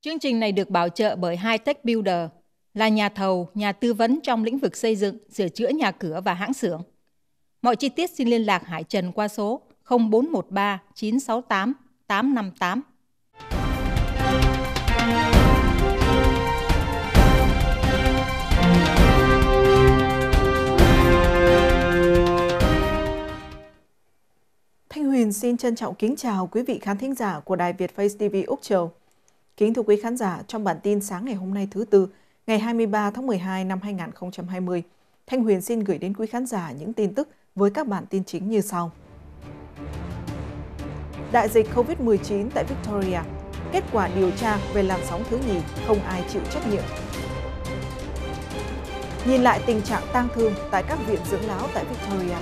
Chương trình này được bảo trợ bởi hai Tech Builder, là nhà thầu, nhà tư vấn trong lĩnh vực xây dựng, sửa chữa nhà cửa và hãng xưởng. Mọi chi tiết xin liên lạc Hải Trần qua số 0413 968 858. Thanh Huyền xin trân trọng kính chào quý vị khán thính giả của Đài Việt Face TV Úc Châu. Kính thưa quý khán giả, trong bản tin sáng ngày hôm nay thứ Tư, ngày 23 tháng 12 năm 2020, Thanh Huyền xin gửi đến quý khán giả những tin tức với các bản tin chính như sau. Đại dịch COVID-19 tại Victoria, kết quả điều tra về làn sóng thứ nhì không ai chịu trách nhiệm. Nhìn lại tình trạng tang thương tại các viện dưỡng lão tại Victoria.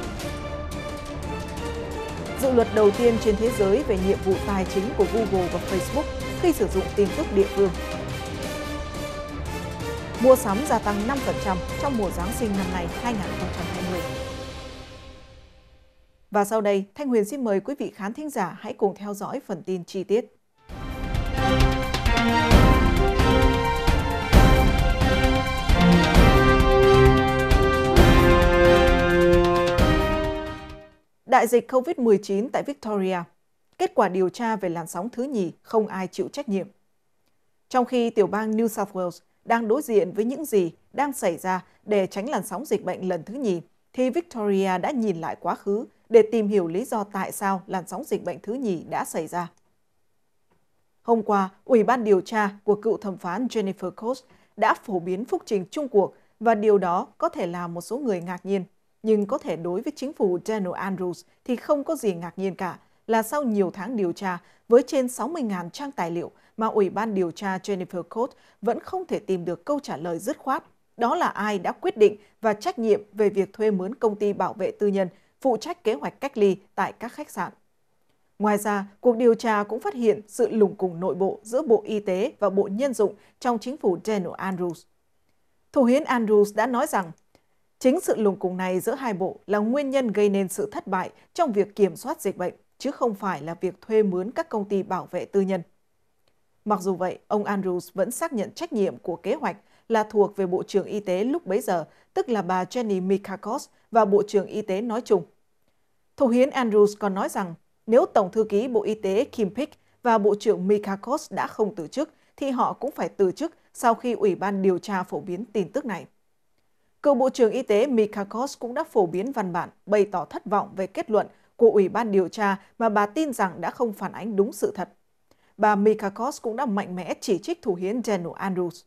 Dự luật đầu tiên trên thế giới về nhiệm vụ tài chính của Google và Facebook khi sử dụng tin tức địa phương. Mua sắm gia tăng 5% trong mùa Giáng sinh năm nay 2020. Và sau đây, Thanh Huyền xin mời quý vị khán thính giả hãy cùng theo dõi phần tin chi tiết. Đại dịch COVID-19 tại Victoria Kết quả điều tra về làn sóng thứ nhì không ai chịu trách nhiệm. Trong khi tiểu bang New South Wales đang đối diện với những gì đang xảy ra để tránh làn sóng dịch bệnh lần thứ nhì, thì Victoria đã nhìn lại quá khứ để tìm hiểu lý do tại sao làn sóng dịch bệnh thứ nhì đã xảy ra. Hôm qua, Ủy ban điều tra của cựu thẩm phán Jennifer Coase đã phổ biến phúc trình chung cuộc và điều đó có thể làm một số người ngạc nhiên. Nhưng có thể đối với chính phủ Daniel Andrews thì không có gì ngạc nhiên cả là sau nhiều tháng điều tra với trên 60.000 trang tài liệu mà Ủy ban điều tra Jennifer Code vẫn không thể tìm được câu trả lời dứt khoát. Đó là ai đã quyết định và trách nhiệm về việc thuê mướn công ty bảo vệ tư nhân phụ trách kế hoạch cách ly tại các khách sạn. Ngoài ra, cuộc điều tra cũng phát hiện sự lùng cùng nội bộ giữa Bộ Y tế và Bộ Nhân dụng trong chính phủ Daniel Andrews. Thủ hiến Andrews đã nói rằng Chính sự lùng cùng này giữa hai bộ là nguyên nhân gây nên sự thất bại trong việc kiểm soát dịch bệnh chứ không phải là việc thuê mướn các công ty bảo vệ tư nhân. Mặc dù vậy, ông Andrews vẫn xác nhận trách nhiệm của kế hoạch là thuộc về Bộ trưởng Y tế lúc bấy giờ, tức là bà Jenny Mikakos và Bộ trưởng Y tế nói chung. Thủ hiến Andrews còn nói rằng nếu Tổng thư ký Bộ Y tế Kim Pick và Bộ trưởng Mikakos đã không từ chức, thì họ cũng phải từ chức sau khi Ủy ban điều tra phổ biến tin tức này. Cựu Bộ trưởng Y tế Mikakos cũng đã phổ biến văn bản bày tỏ thất vọng về kết luận của Ủy ban điều tra mà bà tin rằng đã không phản ánh đúng sự thật. Bà Mikakos cũng đã mạnh mẽ chỉ trích thủ hiến General Andrews.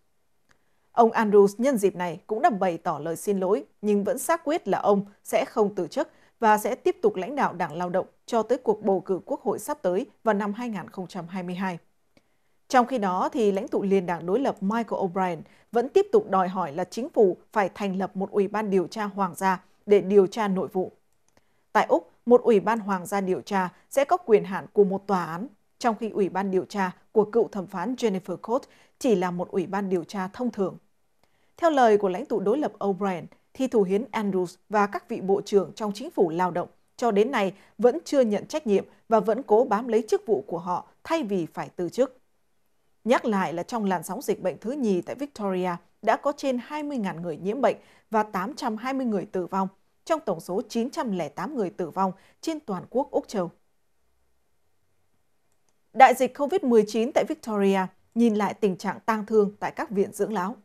Ông Andrews nhân dịp này cũng đã bày tỏ lời xin lỗi, nhưng vẫn xác quyết là ông sẽ không từ chức và sẽ tiếp tục lãnh đạo Đảng Lao động cho tới cuộc bầu cử quốc hội sắp tới vào năm 2022. Trong khi đó, thì lãnh tụ liên đảng đối lập Michael O'Brien vẫn tiếp tục đòi hỏi là chính phủ phải thành lập một ủy ban điều tra hoàng gia để điều tra nội vụ. Tại Úc, một ủy ban hoàng gia điều tra sẽ có quyền hạn của một tòa án, trong khi ủy ban điều tra của cựu thẩm phán Jennifer Coates chỉ là một ủy ban điều tra thông thường. Theo lời của lãnh tụ đối lập O'Brien, thì thủ hiến Andrews và các vị bộ trưởng trong chính phủ lao động cho đến nay vẫn chưa nhận trách nhiệm và vẫn cố bám lấy chức vụ của họ thay vì phải từ chức. Nhắc lại là trong làn sóng dịch bệnh thứ nhì tại Victoria đã có trên 20.000 người nhiễm bệnh và 820 người tử vong, trong tổng số 908 người tử vong trên toàn quốc Úc Châu. Đại dịch COVID-19 tại Victoria nhìn lại tình trạng tang thương tại các viện dưỡng lão.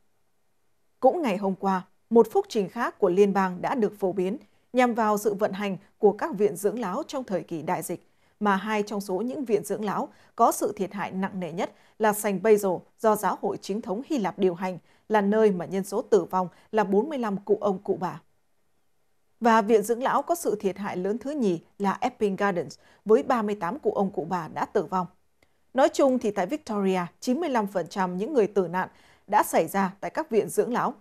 Cũng ngày hôm qua, một phúc trình khác của liên bang đã được phổ biến nhằm vào sự vận hành của các viện dưỡng lão trong thời kỳ đại dịch, mà hai trong số những viện dưỡng lão có sự thiệt hại nặng nề nhất là Sành Basil do giáo hội chính thống Hy Lạp điều hành, là nơi mà nhân số tử vong là 45 cụ ông cụ bà. Và Viện Dưỡng Lão có sự thiệt hại lớn thứ nhì là Epping Gardens với 38 cụ ông cụ bà đã tử vong. Nói chung thì tại Victoria, 95% những người tử nạn đã xảy ra tại các viện dưỡng lão.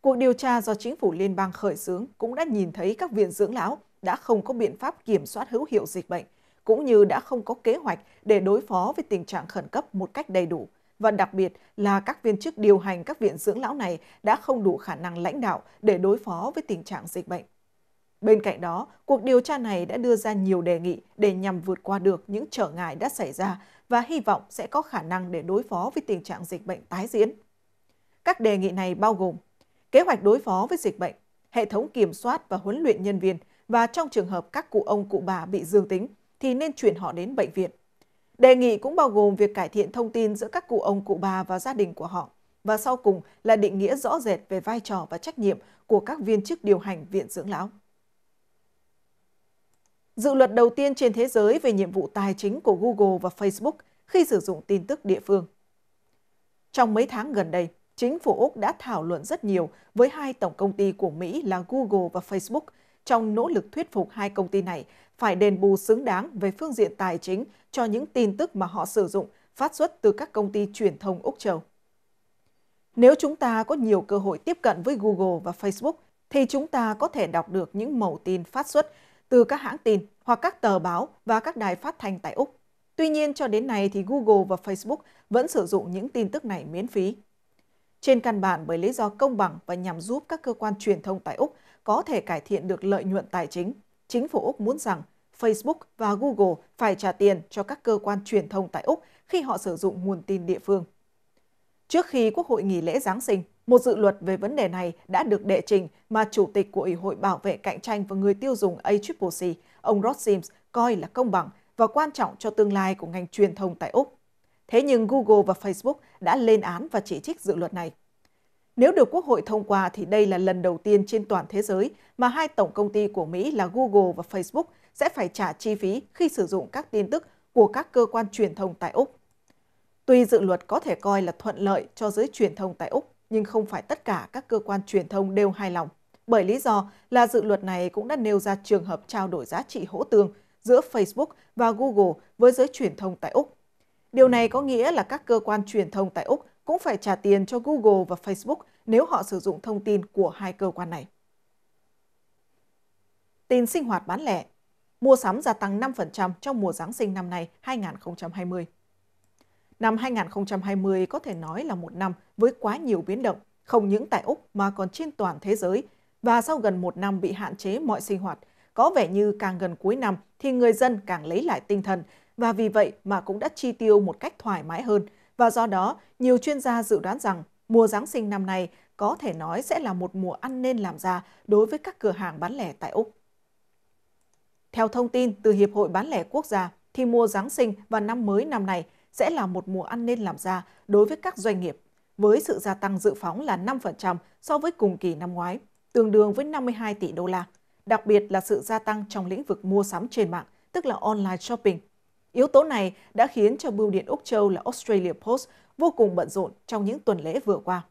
Cuộc điều tra do chính phủ liên bang khởi xướng cũng đã nhìn thấy các viện dưỡng lão đã không có biện pháp kiểm soát hữu hiệu dịch bệnh, cũng như đã không có kế hoạch để đối phó với tình trạng khẩn cấp một cách đầy đủ. Và đặc biệt là các viên chức điều hành các viện dưỡng lão này đã không đủ khả năng lãnh đạo để đối phó với tình trạng dịch bệnh. Bên cạnh đó, cuộc điều tra này đã đưa ra nhiều đề nghị để nhằm vượt qua được những trở ngại đã xảy ra và hy vọng sẽ có khả năng để đối phó với tình trạng dịch bệnh tái diễn. Các đề nghị này bao gồm kế hoạch đối phó với dịch bệnh, hệ thống kiểm soát và huấn luyện nhân viên và trong trường hợp các cụ ông cụ bà bị dương tính thì nên chuyển họ đến bệnh viện. Đề nghị cũng bao gồm việc cải thiện thông tin giữa các cụ ông cụ bà và gia đình của họ và sau cùng là định nghĩa rõ rệt về vai trò và trách nhiệm của các viên chức điều hành viện dưỡng lão dự luật đầu tiên trên thế giới về nhiệm vụ tài chính của Google và Facebook khi sử dụng tin tức địa phương. Trong mấy tháng gần đây, chính phủ Úc đã thảo luận rất nhiều với hai tổng công ty của Mỹ là Google và Facebook trong nỗ lực thuyết phục hai công ty này phải đền bù xứng đáng về phương diện tài chính cho những tin tức mà họ sử dụng phát xuất từ các công ty truyền thông Úc Châu. Nếu chúng ta có nhiều cơ hội tiếp cận với Google và Facebook, thì chúng ta có thể đọc được những mẫu tin phát xuất từ các hãng tin hoặc các tờ báo và các đài phát thanh tại Úc. Tuy nhiên, cho đến nay thì Google và Facebook vẫn sử dụng những tin tức này miễn phí. Trên căn bản bởi lý do công bằng và nhằm giúp các cơ quan truyền thông tại Úc có thể cải thiện được lợi nhuận tài chính, chính phủ Úc muốn rằng Facebook và Google phải trả tiền cho các cơ quan truyền thông tại Úc khi họ sử dụng nguồn tin địa phương. Trước khi Quốc hội nghỉ lễ Giáng sinh, một dự luật về vấn đề này đã được đệ trình mà Chủ tịch của Ủy hội Bảo vệ Cạnh tranh và Người tiêu dùng ACCC, ông Rod Sims, coi là công bằng và quan trọng cho tương lai của ngành truyền thông tại Úc. Thế nhưng Google và Facebook đã lên án và chỉ trích dự luật này. Nếu được Quốc hội thông qua thì đây là lần đầu tiên trên toàn thế giới mà hai tổng công ty của Mỹ là Google và Facebook sẽ phải trả chi phí khi sử dụng các tin tức của các cơ quan truyền thông tại Úc. Tuy dự luật có thể coi là thuận lợi cho giới truyền thông tại Úc, nhưng không phải tất cả các cơ quan truyền thông đều hài lòng, bởi lý do là dự luật này cũng đã nêu ra trường hợp trao đổi giá trị hỗ tương giữa Facebook và Google với giới truyền thông tại Úc. Điều này có nghĩa là các cơ quan truyền thông tại Úc cũng phải trả tiền cho Google và Facebook nếu họ sử dụng thông tin của hai cơ quan này. Tin sinh hoạt bán lẻ, mua sắm gia tăng 5% trong mùa Giáng sinh năm nay 2020. Năm 2020 có thể nói là một năm với quá nhiều biến động, không những tại Úc mà còn trên toàn thế giới. Và sau gần một năm bị hạn chế mọi sinh hoạt, có vẻ như càng gần cuối năm thì người dân càng lấy lại tinh thần và vì vậy mà cũng đã chi tiêu một cách thoải mái hơn. Và do đó, nhiều chuyên gia dự đoán rằng mùa Giáng sinh năm nay có thể nói sẽ là một mùa ăn nên làm ra đối với các cửa hàng bán lẻ tại Úc. Theo thông tin từ Hiệp hội Bán lẻ Quốc gia, thì mùa Giáng sinh và năm mới năm nay – sẽ là một mùa ăn nên làm ra đối với các doanh nghiệp, với sự gia tăng dự phóng là 5% so với cùng kỳ năm ngoái, tương đương với 52 tỷ đô la, đặc biệt là sự gia tăng trong lĩnh vực mua sắm trên mạng, tức là online shopping. Yếu tố này đã khiến cho bưu điện Úc Châu là Australia Post vô cùng bận rộn trong những tuần lễ vừa qua.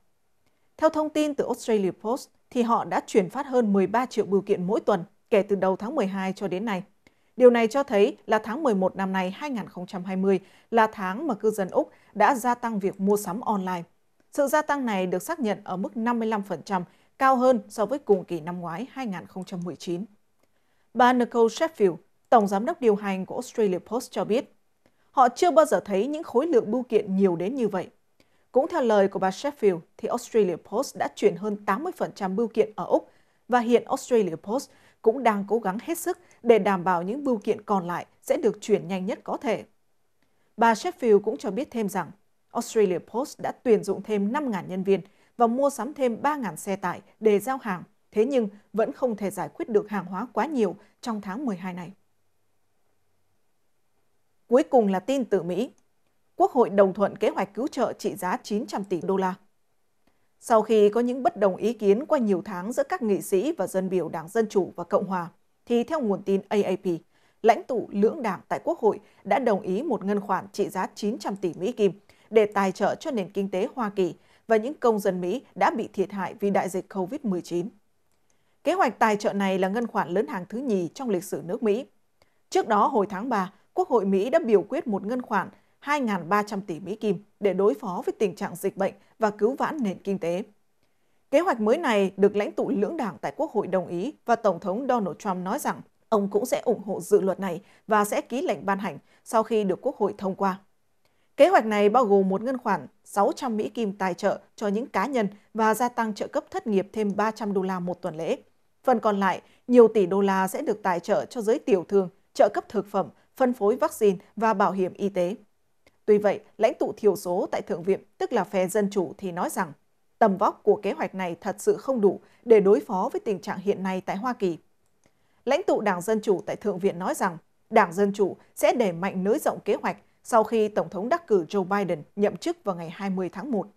Theo thông tin từ Australia Post, thì họ đã chuyển phát hơn 13 triệu bưu kiện mỗi tuần kể từ đầu tháng 12 cho đến nay – Điều này cho thấy là tháng 11 năm nay 2020 là tháng mà cư dân Úc đã gia tăng việc mua sắm online. Sự gia tăng này được xác nhận ở mức 55%, cao hơn so với cùng kỳ năm ngoái 2019. Bà Nicole Sheffield, Tổng Giám đốc điều hành của Australia Post cho biết, họ chưa bao giờ thấy những khối lượng bưu kiện nhiều đến như vậy. Cũng theo lời của bà Sheffield, thì Australia Post đã chuyển hơn 80% bưu kiện ở Úc và hiện Australia Post cũng đang cố gắng hết sức để đảm bảo những bưu kiện còn lại sẽ được chuyển nhanh nhất có thể. Bà Sheffield cũng cho biết thêm rằng Australia Post đã tuyển dụng thêm 5.000 nhân viên và mua sắm thêm 3.000 xe tải để giao hàng, thế nhưng vẫn không thể giải quyết được hàng hóa quá nhiều trong tháng 12 này. Cuối cùng là tin từ Mỹ. Quốc hội đồng thuận kế hoạch cứu trợ trị giá 900 tỷ đô la sau khi có những bất đồng ý kiến qua nhiều tháng giữa các nghị sĩ và dân biểu Đảng Dân Chủ và Cộng Hòa, thì theo nguồn tin AAP, lãnh tụ lưỡng đảng tại Quốc hội đã đồng ý một ngân khoản trị giá 900 tỷ Mỹ Kim để tài trợ cho nền kinh tế Hoa Kỳ và những công dân Mỹ đã bị thiệt hại vì đại dịch COVID-19. Kế hoạch tài trợ này là ngân khoản lớn hàng thứ nhì trong lịch sử nước Mỹ. Trước đó, hồi tháng 3, Quốc hội Mỹ đã biểu quyết một ngân khoản 2.300 tỷ Mỹ Kim để đối phó với tình trạng dịch bệnh và cứu vãn nền kinh tế. Kế hoạch mới này được lãnh tụ lưỡng đảng tại Quốc hội đồng ý và Tổng thống Donald Trump nói rằng ông cũng sẽ ủng hộ dự luật này và sẽ ký lệnh ban hành sau khi được Quốc hội thông qua. Kế hoạch này bao gồm một ngân khoản 600 Mỹ Kim tài trợ cho những cá nhân và gia tăng trợ cấp thất nghiệp thêm 300 đô la một tuần lễ. Phần còn lại, nhiều tỷ đô la sẽ được tài trợ cho giới tiểu thương, trợ cấp thực phẩm, phân phối vaccine và bảo hiểm y tế. Tuy vậy, lãnh tụ thiểu số tại Thượng viện, tức là phe Dân Chủ thì nói rằng tầm vóc của kế hoạch này thật sự không đủ để đối phó với tình trạng hiện nay tại Hoa Kỳ. Lãnh tụ Đảng Dân Chủ tại Thượng viện nói rằng Đảng Dân Chủ sẽ đẩy mạnh nới rộng kế hoạch sau khi Tổng thống đắc cử Joe Biden nhậm chức vào ngày 20 tháng 1.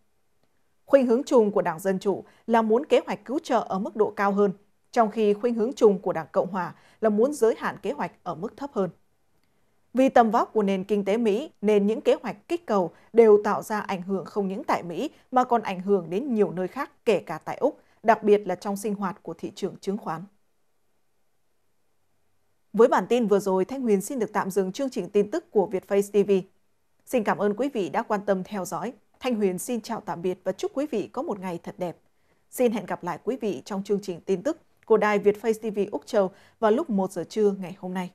Khuynh hướng chung của Đảng Dân Chủ là muốn kế hoạch cứu trợ ở mức độ cao hơn, trong khi khuynh hướng chung của Đảng Cộng Hòa là muốn giới hạn kế hoạch ở mức thấp hơn. Vì tầm vóc của nền kinh tế Mỹ nên những kế hoạch kích cầu đều tạo ra ảnh hưởng không những tại Mỹ mà còn ảnh hưởng đến nhiều nơi khác kể cả tại Úc, đặc biệt là trong sinh hoạt của thị trường chứng khoán. Với bản tin vừa rồi, Thanh Huyền xin được tạm dừng chương trình tin tức của Vietface TV. Xin cảm ơn quý vị đã quan tâm theo dõi. Thanh Huyền xin chào tạm biệt và chúc quý vị có một ngày thật đẹp. Xin hẹn gặp lại quý vị trong chương trình tin tức của Đài Vietface TV Úc Châu vào lúc 1 giờ trưa ngày hôm nay.